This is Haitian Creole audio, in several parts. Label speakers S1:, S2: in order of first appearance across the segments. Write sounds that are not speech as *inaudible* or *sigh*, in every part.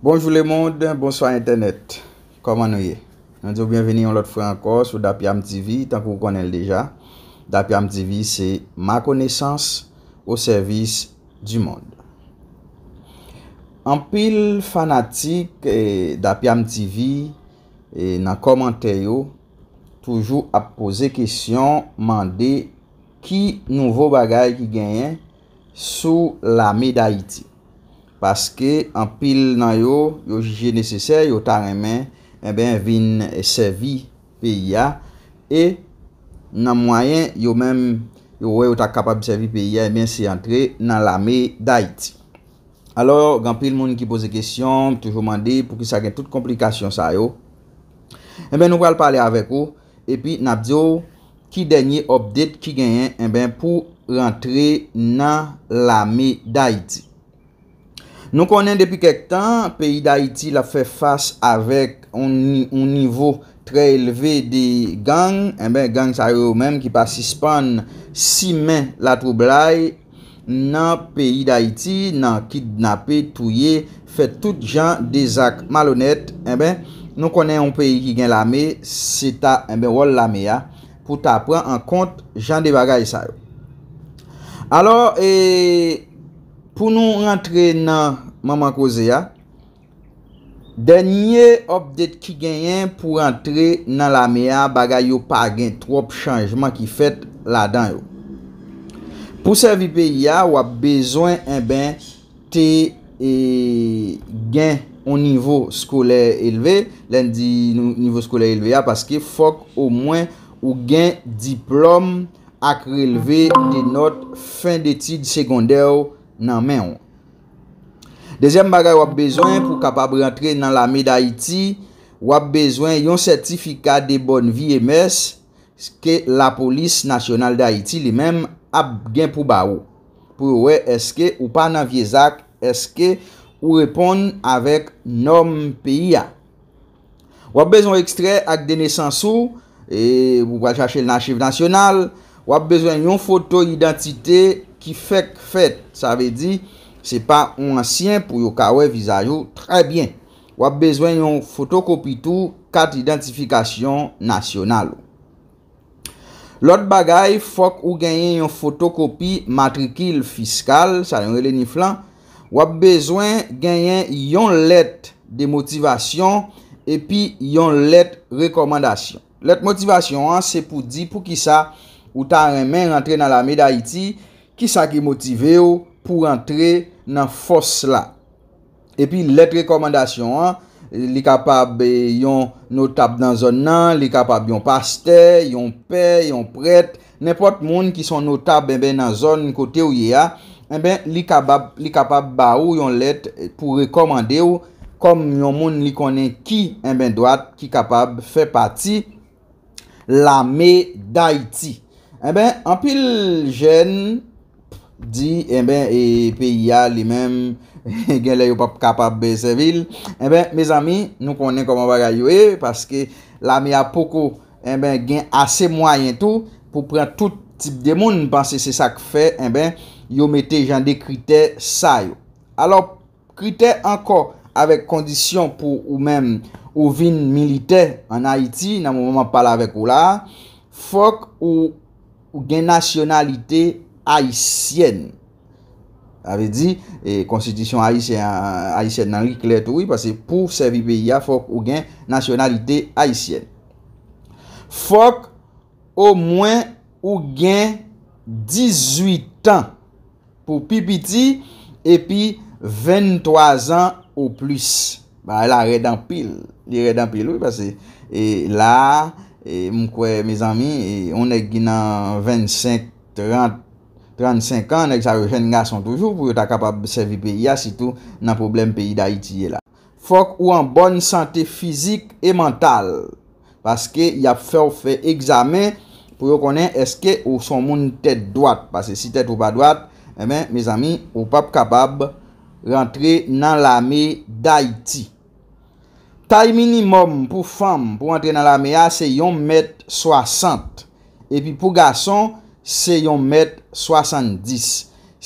S1: Bonjou le moun, bonsoy internet, koman nou ye? Nan diyo bienveni yon lot fwe anko sou Dapiam TV, tankou konen deja. Dapiam TV se ma konesans ou servis di moun. An pil fanatik eh, Dapiam TV nan eh, komanteyo, toujou ap pose kisyon mande ki nouvo bagay ki genyen sou la medayiti. Paske anpil nan yo, yo jije nesesè, yo ta remen, en eh ben vin sevi pe ya. E nan mwayen, yo men, yo we yo ta kapab sevi pe ya, en eh ben se entre nan lame da iti. Alors, ganpil mouni ki pose kesyon, mtoujou mandi pou ki sa gen tout komplikasyon sa yo. En eh ben nou kwa lpale avek ou. E pi, na pdi ou, ki denye obdet ki genyen, en ben pou rentre nan lame da iti. Nou konen depi kek tan, peyi da iti la fe fas avèk on nivou tre elve de gang, eh eh eh ah, en ben gang sa yo mèm ki pa sispan si men la troublai nan peyi da iti, nan kidnapè, touye, fe tout jan de zak malonèt, en ben nou konen yon peyi ki gen la mè, se ta en ben wol la mè ya pou ta pran an kont jan de bagay sa yo. Maman koze ya, denye opdet ki genyen pou rentre nan la me a baga yo pa gen trope chanjman ki fet la dan yo. Pou servipe ya, wap bezwen en eh ben te e, gen yon nivou skolè elve. Len di nivou skolè elve ya, paske fok ou mwen ou gen diplom akre elve de not fin detid sekondè yo nan men yo. Dezem bagay wap bezwen pou kapab rentre nan la mi d'Haiti, wap bezwen yon sertifikat de bon vi emes, ske la polis nasyonal d'Haiti li menm ap gen pou ba ou, pou we eske ou pa nan vye zak eske ou repon avèk nom piya. Wap bezwen ekstrey ak dene sansou, e, wap bezwen yon foto identite ki fèk fèt, sa ve di... se pa ou ansyen pou yo kawe vizayou, trebyen, wap bezwen yon fotokopi tou kat identifikasyon nasyonal. Lot bagay fok ou genyen yon fotokopi matrikil fiskal, sa yon rele niflan, wap bezwen genyen yon let de motivasyon, epi yon let rekomandasyon. Let motivasyon an se pou di pou ki sa ou ta remen rentre nan la medayiti, ki sa ki motive ou pou rentre fiskal. nan fos la. Epi let rekomandasyon an, li kapab e, yon notab nan zon nan, li kapab yon paste, yon pe, yon pret, nepot moun ki son notab e nan zon, nan kote ou ye a, en ben, li kapab ba ou yon let pou rekomande ou, kom yon moun li konen ki, en ben, doat ki kapab fe pati la me da iti. En ben, an pil jen, Di, en eh ben, e pe ya li menm, *laughs* gen la yo pa kapap be se vil. En eh ben, me zami, nou konen koman bagay yo e, paske la mi apoko, en eh ben, gen ase mwayen tou, pou pren tout tip de moun, panse se sa k fe, en ben, yo mette jan de kriter sa yo. Alors, kriter anko, avèk kondisyon pou ou menm, ou vin militer an Haiti, nan mou mouman pala vek ou la, fok ou gen nasyonalite, haisyen. Ave di, konstitisyon haisyen nan li klet ou yi, pase pou servi peyi a, fok ou gen nasyonalite haisyen. Fok ou mwen ou gen 18 an pou pipiti, epi 23 an ou plus. Ba, la redan pil. Di redan pil ou yi, pase. E la, mwen kwe me zami, on e ginan 25-30 35 an, nèk sa rejen nga son toujou, pou yo ta kapab servi peyi ya, si tou nan problem peyi da iti ye la. Fok ou an boni sante fizik e mental, paske ya fè ou fè examen, pou yo konen eske ou son moun tèt doat, paske si tèt ou pa doat, e eh men, me zami, ou pap kapab rentre nan la mey da iti. Tay minimum pou fam, pou rentre nan la mey ya, se yon mèt 60. E pi pou gason, se yon mètre 70.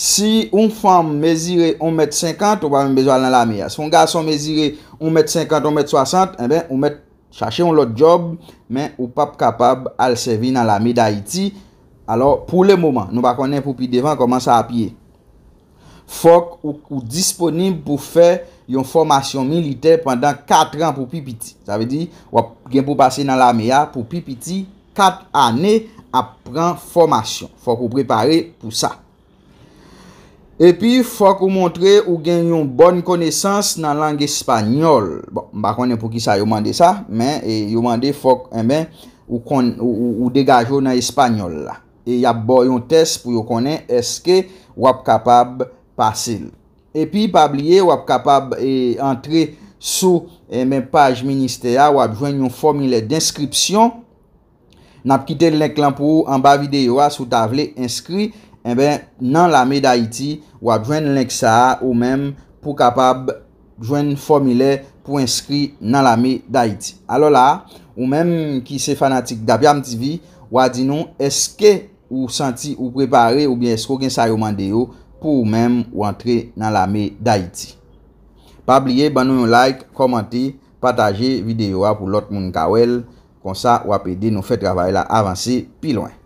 S1: Si yon fèm mèzire yon mètre 50, ou pa mèzou al nan la mèya. Si yon fèm mèzire yon mètre 50, yon mètre 60, en eh ben, chache yon lot job, men ou pa kapab al sevi nan la mèda iti. Alors, pou le mouman, nou pa konen pou pi devan, koman sa apye. Fok ou disponim pou fè yon fòmasyon militer pandan 4 an pou pi piti. Sa ve di, wap gen pou pase nan la mèya pou pi piti 4 anè apren formasyon. Fok ou prepare pou sa. Epi, fok ou montre ou gen yon bon konesans nan lang espanyol. Bon, ba konen pou ki sa yo mande sa, men, e yo mande fok, men, eh ou degajo nan espanyol la. E yap bon yon test pou yo konen eske wap kapab pasil. Epi, pa bliye, wap kapab e, entre sou e eh men page minister ya, wap jwen yon formile d'inskripsyon Napkite lenk lan pou an ba videyo a sou ta vle inskri, en ben nan la me da iti, wap jwen lenk sa a ou men pou kapab jwen formile pou inskri nan la me da iti. Alo la, ou men ki se fanatik da Biam TV, wap di nou eske ou santi ou prepare ou bien esko gen sayo mande yo pou ou men ou antre nan la me da iti. Pa bliye, ban nou yon like, komante, pataje videyo a pou lot moun ka wel. kon sa wap edi nou fèt gavay la avansi pi lwen.